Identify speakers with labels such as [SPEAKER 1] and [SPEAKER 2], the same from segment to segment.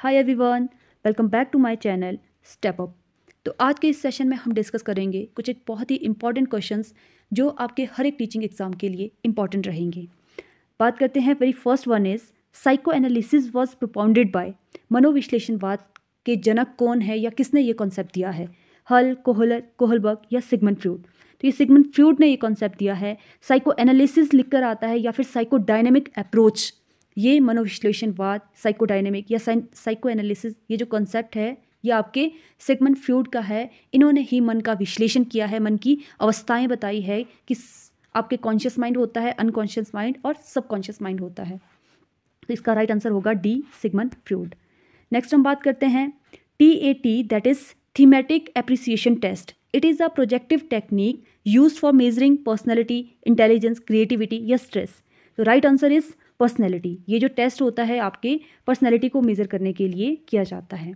[SPEAKER 1] Hi everyone welcome back to my channel step up तो आज के इस सेशन में हम डिस्कस करेंगे कुछ एक बहुत ही इंपॉर्टेंट क्वेश्चंस जो आपके हर एक टीचिंग एग्जाम के लिए इंपॉर्टेंट रहेंगे बात करते हैं very first one is psychoanalysis was propounded by मनोविश्लेषणवाद के जनक कौन है या किसने ये कॉन्सेप्ट दिया है हल कोहल कोहलबर्ग या सिगमन फ्रूड तो ये सिगमन फ्रूड ने ये कॉन्सेप्ट दिया है साइको एनालिसिस लिख कर आता है या फिर साइको डायनेमिक अप्रोच ये मनोविश्लेषणवाद साइकोडाइनेमिक या साइको एनालिसिस ये जो कॉन्सेप्ट है ये आपके सेगमेंट फ्यूड का है इन्होंने ही मन का विश्लेषण किया है मन की अवस्थाएं बताई है कि आपके कॉन्शियस माइंड होता है अनकॉन्शियस माइंड और सबकॉन्शियस माइंड होता है तो इसका राइट आंसर होगा डी सिगमन फ्यूड नेक्स्ट हम बात करते हैं T A T that is thematic apperception test it is a projective technique use for measuring personality intelligence creativity या स्ट्रेस तो राइट आंसर इज़ पर्सनैलिटी ये जो टेस्ट होता है आपके पर्सनैलिटी को मेज़र करने के लिए किया जाता है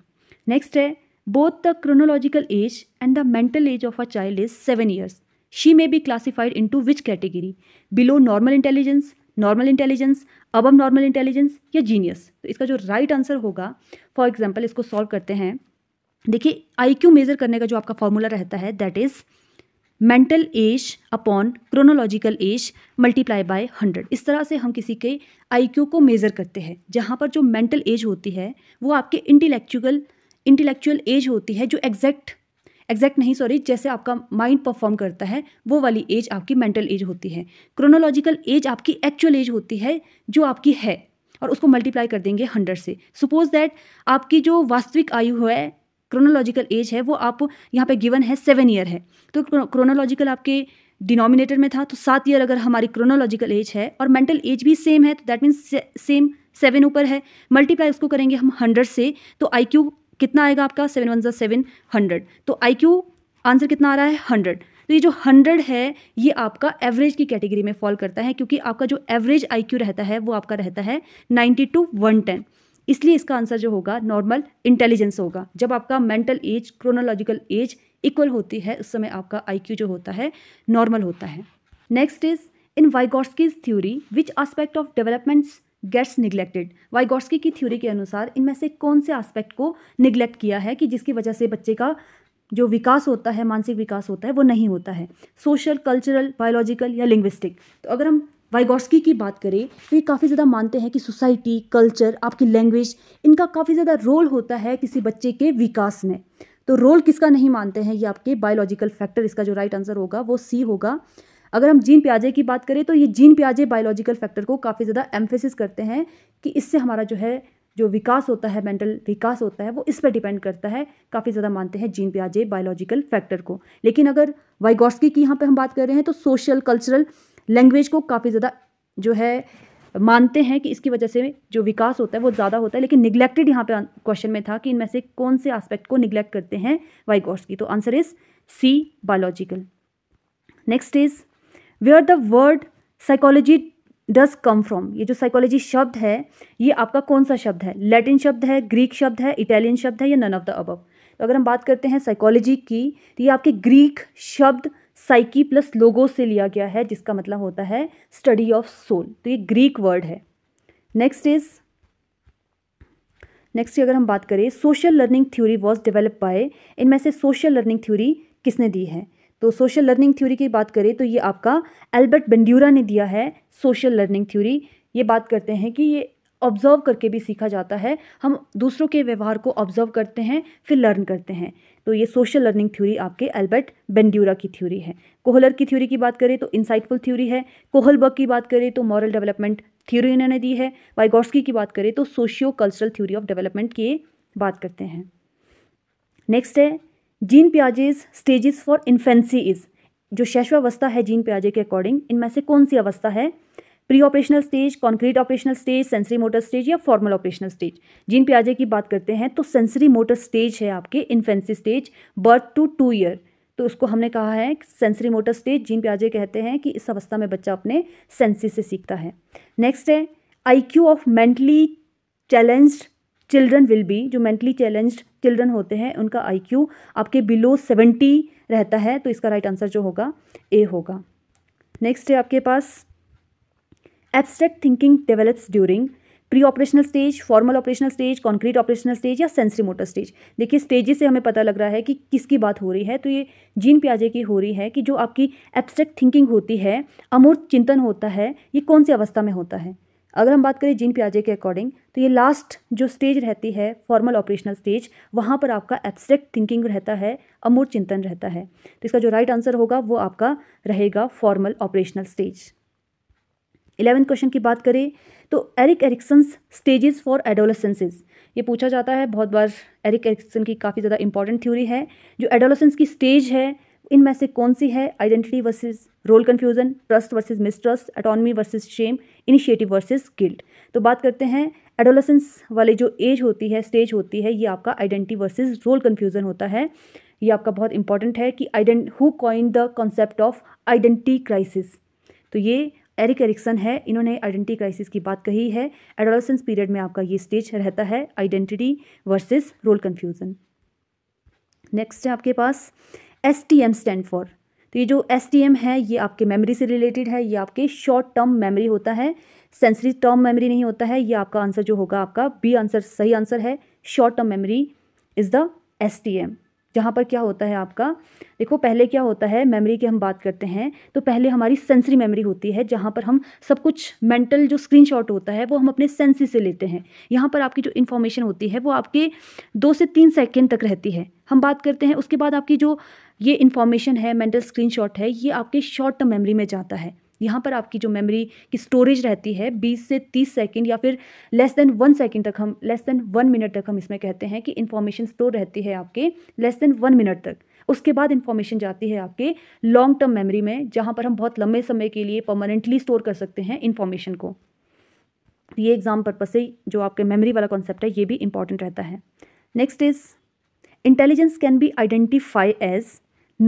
[SPEAKER 1] नेक्स्ट है both the chronological age and the mental age of a child is seven years she may be classified into which category below normal intelligence normal intelligence above normal intelligence या genius तो इसका जो right right answer होगा for example इसको solve करते हैं देखिए I Q measure करने का जो आपका फॉर्मूला रहता है that is mental age upon chronological age multiply by hundred इस तरह से हम किसी के आईक्यू को मेज़र करते हैं जहाँ पर जो मेंटल एज होती है वो आपके इंटेलेक्चुअल इंटेलेक्चुअल एज होती है जो एग्जैक्ट एग्जैक्ट नहीं सॉरी जैसे आपका माइंड परफॉर्म करता है वो वाली एज आपकी मेंटल एज होती है क्रोनोलॉजिकल एज आपकी एक्चुअल एज होती है जो आपकी है और उसको मल्टीप्लाई कर देंगे हंड्रेड से सपोज दैट आपकी जो वास्तविक आयु है क्रोनोलॉजिकल एज है वो आप यहाँ पे गिवन है सेवन ईयर है तो क्रोनोलॉजिकल आपके डिनोमिनेटर में था तो सात ईयर अगर हमारी क्रोनोलॉजिकल एज है और मेंटल एज भी सेम है तो दैट मीन्स सेम सेवन ऊपर है मल्टीप्लाई उसको करेंगे हम हंड्रेड से तो आई क्यू कितना आएगा आपका सेवन वन जर सेवन हंड्रेड तो आई क्यू आंसर कितना आ रहा है हंड्रेड तो ये जो हंड्रेड है ये आपका एवरेज की कैटेगरी में फॉल करता है क्योंकि आपका जो एवरेज आई क्यू रहता है वो आपका रहता है नाइन्टी टू वन टेन इसलिए इसका आंसर जो होगा नॉर्मल इंटेलिजेंस होगा जब आपका mental age chronological age equal होती है उस समय आपका आईक्यू जो होता है नॉर्मल होता है next is in Vygotsky's theory which aspect of developments gets neglected Vygotsky की थ्योरी के अनुसार इनमें से कौन से आस्पेक्ट को निगलेक्ट किया है कि जिसकी वजह से बच्चे का जो विकास होता है मानसिक विकास होता है वो नहीं होता है सोशल कल्चरल बायोलॉजिकल या लिंग्विस्टिक तो अगर हम वाइगॉस्की की बात करें तो ये काफ़ी ज़्यादा मानते हैं कि सोसाइटी कल्चर आपकी लैंग्वेज इनका काफ़ी ज़्यादा रोल होता है किसी बच्चे के विकास में तो रोल किसका नहीं मानते हैं ये आपके बायोलॉजिकल फैक्टर इसका जो राइट आंसर होगा वो सी होगा अगर हम जीन प्याजे की बात करें तो ये जीन प्याजे बायोलॉजिकल फैक्टर को काफ़ी ज़्यादा एम्फेसिस करते हैं कि इससे हमारा जो है जो विकास होता है मेंटल विकास होता है वो इस पर डिपेंड करता है काफ़ी ज़्यादा मानते हैं जीन प्याजे बायोलॉजिकल फैक्टर को लेकिन अगर वाइगॉस्की की यहाँ पर हम बात कर रहे हैं तो सोशल कल्चरल लैंग्वेज को काफ़ी ज़्यादा जो है मानते हैं कि इसकी वजह से जो विकास होता है वो ज़्यादा होता है लेकिन निगलेक्टेड यहाँ पे क्वेश्चन में था कि इनमें से कौन से एस्पेक्ट को निगलेक्ट करते हैं वाइगॉर्स की तो answer is C biological next is where the word psychology does come from ये जो साइकोलॉजी शब्द है ये आपका कौन सा शब्द है लैटिन शब्द है ग्रीक शब्द है इटालियन शब्द है या नन ऑफ द अबव तो अगर हम बात करते हैं साइकोलॉजी की तो ये आपके ग्रीक शब्द साइकी प्लस लोगो से लिया गया है जिसका मतलब होता है स्टडी ऑफ सोल तो ये ग्रीक वर्ड है नेक्स्ट इज नेक्स्ट की अगर हम बात करें social learning theory was develop by इनमें से सोशल लर्निंग थ्योरी किसने दी है तो सोशल लर्निंग थ्योरी की बात करें तो ये आपका एल्बर्ट बेंड्यूरा ने दिया है सोशल लर्निंग थ्योरी ये बात करते हैं कि ये ऑब्ज़र्व करके भी सीखा जाता है हम दूसरों के व्यवहार को ऑब्ज़र्व करते हैं फिर लर्न करते हैं तो ये सोशल लर्निंग थ्योरी आपके एल्बर्ट बेंड्यूरा की थ्योरी है कोहलर की थ्योरी की बात करें तो इंसाइटफुल थ्योरी है कोहलबर्ग की बात करें तो मॉरल डेवलपमेंट थ्योरी इन्होंने दी है वाइगोर्सकी की बात करें तो socio cultural theory of development की बात करते हैं नेक्स्ट है Jean Piaget's stages for infancy is जो शैशवावस्था है जीन प्याजे के अकॉर्डिंग इनमें से कौन सी अवस्था है pre operational stage concrete operational stage sensory motor stage या फॉर्मल ऑपरेशनल स्टेज जिन प्याजे की बात करते हैं तो सेंसरी मोटर स्टेज है आपके infancy stage birth to two year तो उसको हमने कहा है सेंसरी मोटर स्टेज जिन प्याजे कहते हैं कि इस अवस्था में बच्चा अपने सेंसी से सीखता है नेक्स्ट है Q of mentally challenged children will be जो मेंटली चैलेंज्ड चिल्ड्रन होते हैं उनका क्यू आपके बिलो सेवेंटी रहता है तो इसका राइट आंसर जो होगा ए होगा नेक्स्ट है आपके पास abstract thinking develops during pre operational stage formal operational stage concrete operational stage या सेंसरी मोटर स्टेज देखिए स्टेजेस से हमें पता लग रहा है कि किसकी बात हो रही है तो ये जीन प्याजे की हो रही है कि जो आपकी एब्स्ट्रैक्ट थिंकिंग होती है अमूर्त चिंतन होता है ये कौन सी अवस्था में होता है अगर हम बात करें जीन प्याजे के अकॉर्डिंग तो ये लास्ट जो स्टेज रहती है फॉर्मल ऑपरेशनल स्टेज वहाँ पर आपका एब्स्ट्रैक्ट थिंकिंग रहता है अमूर्त चिंतन रहता है तो इसका जो राइट right आंसर होगा वो आपका रहेगा formal operational stage eleventh question की बात करें तो Erik Erikson's stages for adolescences ये पूछा जाता है बहुत बार एरिक एरिक्सन की काफ़ी ज़्यादा इंपॉर्टेंट थ्योरी है जो एडोलसेंस की स्टेज है इनमें से कौन सी है identity versus role confusion trust versus mistrust autonomy versus shame initiative versus guilt तो बात करते हैं एडोलसेंस वाले जो एज होती है स्टेज होती है ये आपका आइडेंटिटी वर्सेज रोल कन्फ्यूजन होता है ये आपका बहुत इंपॉर्टेंट है कि आइडेंट who coin the concept of identity crisis तो ये एरिक एरिक्सन है इन्होंने आइडेंटिटी क्राइसिस की बात कही है एडोलसेंस पीरियड में आपका ये स्टेज रहता है identity versus role confusion next है आपके पास S T M stand for तो ये जो एस टी एम है ये आपके मेमोरी से रिलेटेड है ये आपके शॉर्ट टर्म मेमोरी होता है सेंसरी टर्म मेमोरी नहीं होता है ये आपका आंसर जो होगा आपका बी आंसर सही आंसर है short term memory is the S T M जहाँ पर क्या होता है आपका देखो पहले क्या होता है मेमोरी की हम बात करते हैं तो पहले हमारी सेंसरी मेमोरी होती है जहाँ पर हम सब कुछ मेंटल जो स्क्रीनशॉट होता है वो हम अपने सेंसी से लेते हैं यहाँ पर आपकी जो इन्फॉर्मेशन होती है वो आपके दो से तीन सेकेंड तक रहती है हम बात करते हैं उसके बाद आपकी जो ये इन्फॉर्मेशन है मेंटल स्क्रीन है ये आपके शॉर्ट टर्म मेमरी में जाता है यहाँ पर आपकी जो मेमोरी की स्टोरेज रहती है बीस से तीस सेकेंड या फिर लेस देन वन सेकेंड तक हम लेस देन वन मिनट तक हम इसमें कहते हैं कि इन्फॉर्मेशन स्टोर रहती है आपके लेस देन वन मिनट तक उसके बाद इन्फॉर्मेशन जाती है आपके लॉन्ग टर्म मेमोरी में जहाँ पर हम बहुत लंबे समय के लिए परमानेंटली स्टोर कर सकते हैं इन्फॉर्मेशन को ये एग्ज़ाम पर्पज से जो आपके मेमोरी वाला कॉन्सेप्ट है ये भी इंपॉर्टेंट रहता है next is intelligence can be identify as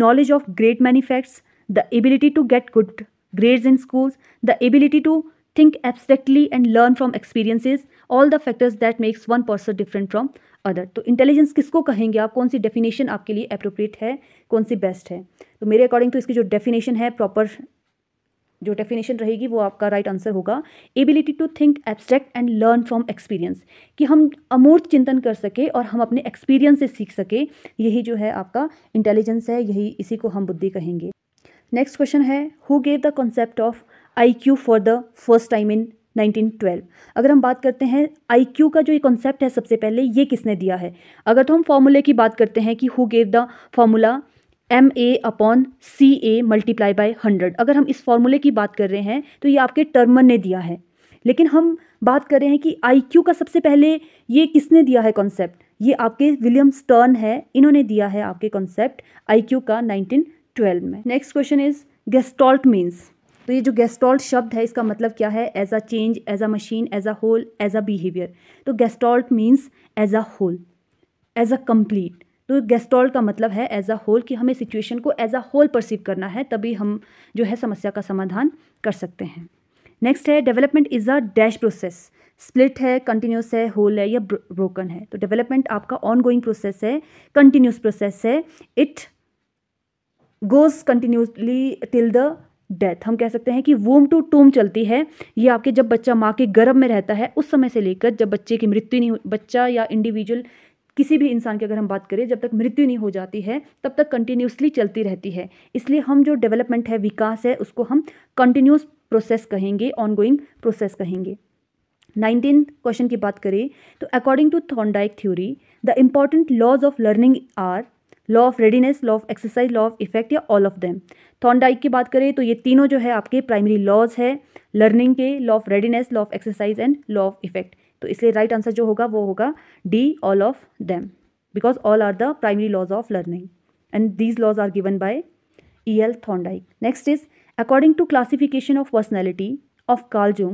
[SPEAKER 1] knowledge of great many facts the ability to get good grades in schools, the ability to think abstractly and learn from experiences, all the factors that makes one person different from other तो इंटेलिजेंस किसको कहेंगे आप कौन सी definition आपके लिए appropriate है कौन सी बेस्ट है तो मेरे अकॉर्डिंग तो इसकी जो डेफिनेशन है प्रॉपर जो डेफिनेशन रहेगी वो आपका राइट right आंसर होगा ability to think abstract and learn from experience कि हम अमूर्त चिंतन कर सके और हम अपने एक्सपीरियंस से सीख सके यही जो है आपका इंटेलिजेंस है यही इसी को हम बुद्धि कहेंगे नेक्स्ट क्वेश्चन है who gave the concept of I Q for the first time in 1912 अगर हम बात करते हैं आई क्यू का जो ये कॉन्सेप्ट है सबसे पहले ये किसने दिया है अगर तो हम फॉर्मूले की बात करते हैं कि who gave the formula M A upon C A multiply by hundred अगर हम इस फॉर्मूले की बात कर रहे हैं तो ये आपके टर्मन ने दिया है लेकिन हम बात कर रहे हैं कि आई क्यू का सबसे पहले ये किसने दिया है कॉन्सेप्ट ये आपके विलियम स्टर्न है इन्होंने दिया है आपके कॉन्सेप्ट आई क्यू का नाइनटीन ट्वेल्व में next question is gestalt means तो ये जो गेस्टॉल्ट शब्द है इसका मतलब क्या है as a change as a machine as a whole as a behaviour तो gestalt means as a whole as a complete तो गेस्टोल्ट का मतलब है एज अ होल कि हमें सिचुएशन को एज अ होल परसीव करना है तभी हम जो है समस्या का समाधान कर सकते हैं नेक्स्ट है development is a dash process split है कंटिन्यूस है होल है या ब्रोकन है तो डेवलपमेंट आपका ऑन गोइंग प्रोसेस है कंटिन्यूस प्रोसेस है it goes continuously till the death हम कह सकते हैं कि वोम टू टूम चलती है ये आपके जब बच्चा माँ के गर्भ में रहता है उस समय से लेकर जब बच्चे की मृत्यु नहीं बच्चा या इंडिविजुअल किसी भी इंसान की अगर हम बात करें जब तक मृत्यु नहीं हो जाती है तब तक कंटिन्यूसली चलती रहती है इसलिए हम जो डेवलपमेंट है विकास है उसको हम कंटिन्यूस प्रोसेस कहेंगे ऑनगोइंग प्रोसेस कहेंगे नाइनटीन क्वेश्चन की बात करें तो according to Thorndike theory the important laws of learning are law of readiness law of exercise law of effect या ऑल ऑफ देम थॉर्नडाइक की बात करें तो ये तीनों जो है आपके प्राइमरी लॉज है लर्निंग के law of readiness law of exercise and law of effect तो इसलिए राइट आंसर जो होगा वो होगा D all of them because all are the primary laws of learning and these laws are given by E L Thorndike next is according to classification of personality of Carl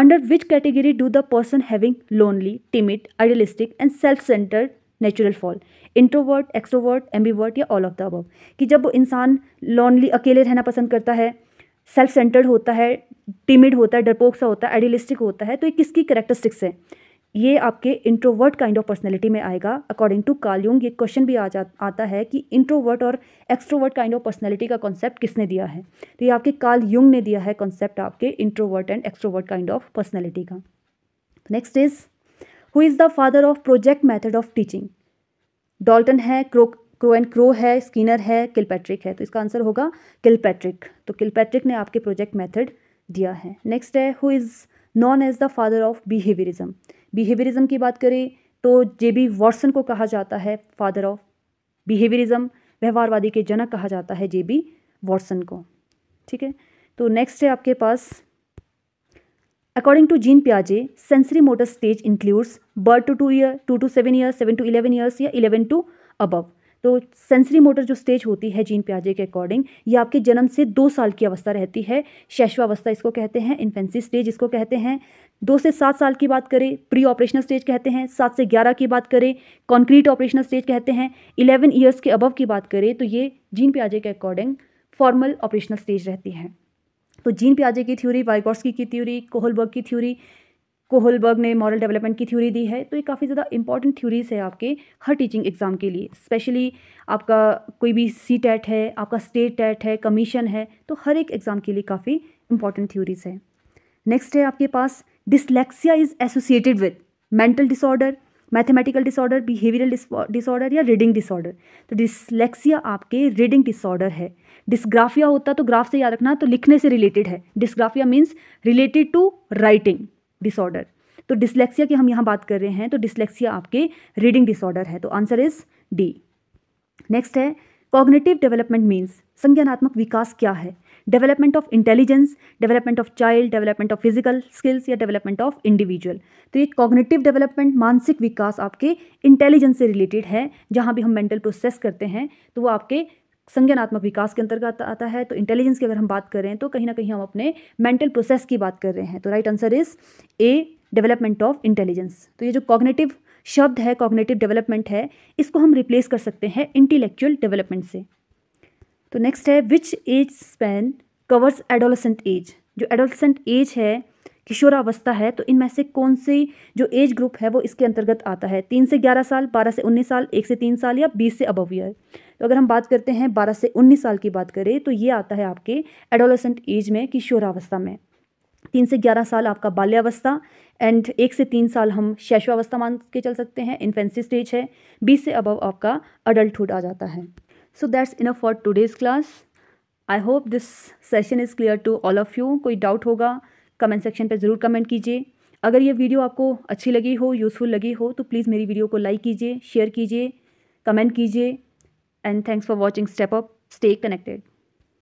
[SPEAKER 1] under which category do the person having lonely timid idealistic and self self natural fall introvert extrovert ambivert या all of the above कि जब वो इंसान lonely अकेले रहना पसंद करता है सेल्फ सेंटर्ड होता है टिमिड होता है डरपोक सा होता है आइडियलिस्टिक होता है तो ये किसकी करेक्टरिस्टिक्स है ये आपके इंट्रोवर्ट काइंड ऑफ पर्सनैलिटी में आएगा अकॉर्डिंग टू कालयुंग ये क्वेश्चन भी आ जा आता है कि इंट्रोवर्ट और एक्सट्रोवर्ट काइंड ऑफ पर्सनैलिटी का कॉन्सेप्ट किसने दिया है तो ये आपके काल युंग ने दिया है कॉन्सेप्ट आपके introvert and extrovert kind of personality का next is who is the father of project method of teaching Dalton है क्रो क्रो एंड क्रो है स्किनर है किलपैट्रिक है तो इसका आंसर होगा किलपैट्रिक तो किलपैट्रिक ने आपके प्रोजेक्ट मैथड दिया है नेक्स्ट है who is known as the father of behaviourism behaviourism की बात करें तो जे बी वॉटसन को कहा जाता है फादर ऑफ बिहेवियरिज्म व्यवहारवादी के जनक कहा जाता है जे बी वॉटसन को ठीक है तो नेक्स्ट है आपके पास According to Jean Piaget, sensory motor stage includes birth to two year, two to seven years, seven to eleven years या eleven to above. तो सेंसरी मोटर जो स्टेज होती है जीन प्याजे के अकॉर्डिंग ये आपके जन्म से दो साल की अवस्था रहती है शैशवावस्था इसको कहते हैं इन्फेंसी स्टेज इसको कहते हैं दो से सात साल की बात करें प्री ऑपरेशनल स्टेज कहते हैं सात से ग्यारह की बात करें कॉन्क्रीट ऑपरेशनल स्टेज कहते हैं इलेवन ईयर्स के अबव की बात करें तो ये जीन प्याजे के अकॉर्डिंग फॉर्मल ऑपरेशनल स्टेज रहती है तो जीन प्याजे की थ्योरी वाइगॉस्की की थ्योरी कोहलबर्ग की थ्योरी कोहलबर्ग ने मॉरल डेवलपमेंट की थ्योरी दी है तो ये काफ़ी ज़्यादा इंपॉर्टेंट थ्योरीज है आपके हर टीचिंग एग्ज़ाम के लिए स्पेशली आपका कोई भी सी टेट e है आपका स्टेट टेट e है कमीशन है तो हर एक एग्ज़ाम के लिए काफ़ी इंपॉर्टेंट थ्योरीज है नेक्स्ट है आपके पास dyslexia is associated with mental disorder mathematical disorder behavioural disorder या रीडिंग डिसऑर्डर तो डिसलेक्सिया आपके रीडिंग डिसऑर्डर है डिस्ग्राफिया होता तो ग्राफ से याद रखना तो लिखने से रिलेटेड है dysgraphia means related to writing disorder तो डिसलेक्सिया की हम यहाँ बात कर रहे हैं तो डिसलेक्सिया आपके रीडिंग डिसऑर्डर है तो आंसर इज डी नेक्स्ट है कॉग्नेटिव डेवलपमेंट मीन्स संज्ञानात्मक विकास क्या है development of intelligence development of child development of physical skills या डेवलपमेंट ऑफ इंडिविजुअल तो ये कॉग्नेटिव डेवलपमेंट मानसिक विकास आपके इंटेलिजेंस से रिलेटेड है जहाँ भी हम मेंटल प्रोसेस करते हैं तो वो आपके संज्ञानात्मक विकास के अंतर्गत आता है तो इंटेलिजेंस की अगर हम बात करें तो कहीं ना कहीं हम अपने मेंटल प्रोसेस की बात कर रहे हैं तो right answer is A development of intelligence तो ये जो कॉग्नेटिव शब्द है कॉग्नेटिव डेवलपमेंट है इसको हम रिप्लेस कर सकते हैं इंटेलेक्चुअल डेवलपमेंट से तो नेक्स्ट है which age span covers adolescent age जो एडोलसेंट एज है किशोरावस्था है तो इनमें से कौन सी जो एज ग्रुप है वो इसके अंतर्गत आता है तीन से ग्यारह साल बारह से उन्नीस साल एक से तीन साल या बीस से अबव ईयर तो अगर हम बात करते हैं बारह से उन्नीस साल की बात करें तो ये आता है आपके एडोलसेंट एज में किशोरावस्था में तीन से ग्यारह साल आपका बाल्यावस्था एंड एक से तीन साल हम शैशवावस्था मान के चल सकते हैं इन्फेंसी स्टेज है बीस से अबव आपका अडल्टहुड आ जाता है so that's enough for today's class I hope this session is clear to all of you कोई डाउट होगा कमेंट सेक्शन पर ज़रूर कमेंट कीजिए अगर ये वीडियो आपको अच्छी लगी हो यूज़फुल लगी हो तो प्लीज़ मेरी वीडियो को लाइक कीजिए शेयर कीजिए कमेंट कीजिए and thanks for watching step up stay connected